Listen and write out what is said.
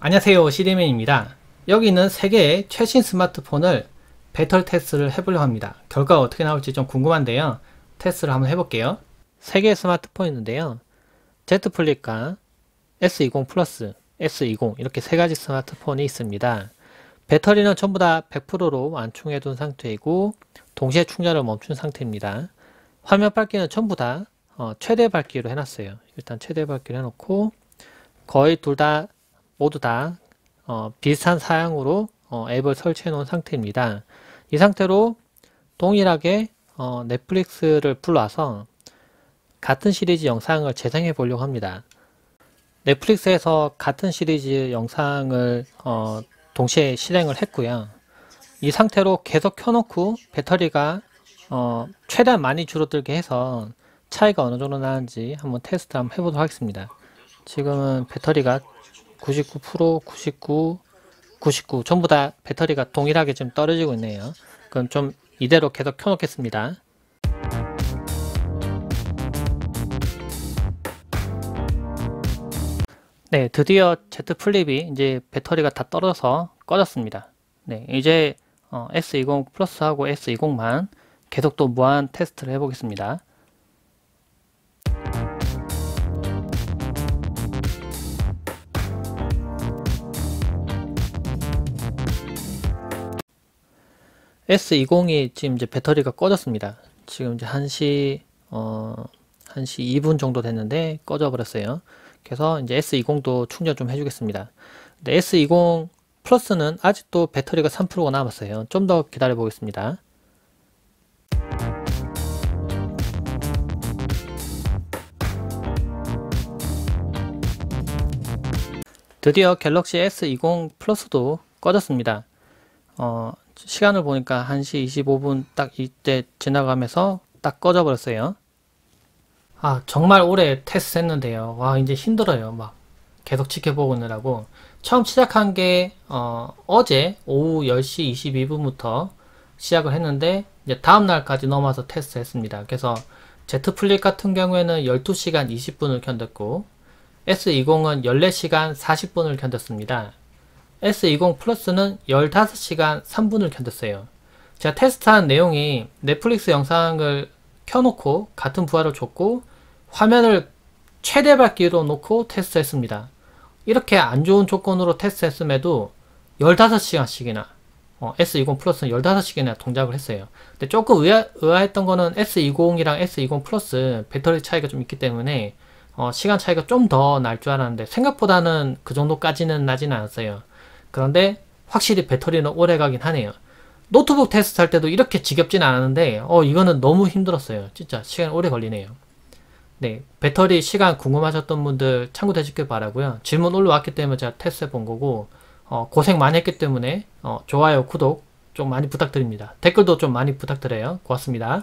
안녕하세요 시리맨입니다 여기는 세계의 최신 스마트폰을 배터리 테스트를 해보려 합니다 결과가 어떻게 나올지 좀 궁금한데요 테스트를 한번 해볼게요 세계의스마트폰이있는데요 Z 플립과 S20 플러스, S20 이렇게 세 가지 스마트폰이 있습니다 배터리는 전부 다 100%로 완충해 둔 상태이고 동시에 충전을 멈춘 상태입니다 화면 밝기는 전부 다 어, 최대 밝기로 해놨어요 일단 최대 밝기로 해놓고 거의 둘다 모두 다 어, 비슷한 사양으로 어, 앱을 설치해 놓은 상태입니다. 이 상태로 동일하게 어, 넷플릭스를 불러와서 같은 시리즈 영상을 재생해 보려고 합니다. 넷플릭스에서 같은 시리즈 영상을 어, 동시에 실행을 했고요. 이 상태로 계속 켜놓고 배터리가 어, 최대한 많이 줄어들게 해서 차이가 어느 정도 나는지 한번 테스트 한번 해보도록 하겠습니다. 지금은 배터리가 99%, 99, 99 전부 다 배터리가 동일하게 지금 떨어지고 있네요. 그럼 좀 이대로 계속 켜놓겠습니다. 네, 드디어 Z 플립이 이제 배터리가 다 떨어져서 꺼졌습니다. 네, 이제 어, S20 플러스하고 S20만 계속 또 무한 테스트를 해보겠습니다. S20이 지금 이제 배터리가 꺼졌습니다. 지금 이제 1시, 어, 1시 2분 정도 됐는데 꺼져버렸어요. 그래서 이제 S20도 충전 좀 해주겠습니다. 근데 S20 플러스는 아직도 배터리가 3%가 남았어요. 좀 더 기다려 보겠습니다. 드디어 갤럭시 S20 플러스도 꺼졌습니다. 어, 시간을 보니까 1시 25분 딱 이때 지나가면서 딱 꺼져버렸어요. 아 정말 오래 테스트 했는데요. 와 이제 힘들어요. 막 계속 지켜보고 있느라고 처음 시작한 게 어, 제 오후 10시 22분부터 시작을 했는데 이제 다음 날까지 넘어서 테스트 했습니다. 그래서 Z플립 같은 경우에는 12시간 20분을 견뎠고 S20은 14시간 40분을 견뎠습니다. S20 플러스는 15시간 3분을 견뎠어요. 제가 테스트한 내용이 넷플릭스 영상을 켜놓고 같은 부하를 줬고 화면을 최대 밝기로 놓고 테스트했습니다. 이렇게 안 좋은 조건으로 테스트했음에도 15시간씩이나 S20 어, 플러스는 15시간이나 동작을 했어요. 근데 조금 의아, 했던 거는 S20이랑 S20 플러스 배터리 차이가 좀 있기 때문에 어, 시간 차이가 좀 더 날 줄 알았는데 생각보다는 그 정도까지는 나지는 않았어요. 그런데 확실히 배터리는 오래 가긴 하네요. 노트북 테스트 할 때도 이렇게 지겹진 않았는데, 어, 이거는 너무 힘들었어요. 진짜 시간 오래 걸리네요. 네, 배터리 시간 궁금하셨던 분들 참고 되시길 바라고요 질문 올라왔기 때문에 제가 테스트 해본 거고, 어, 고생 많이 했기 때문에, 어, 좋아요, 구독 좀 많이 부탁드립니다. 댓글도 좀 많이 부탁드려요. 고맙습니다.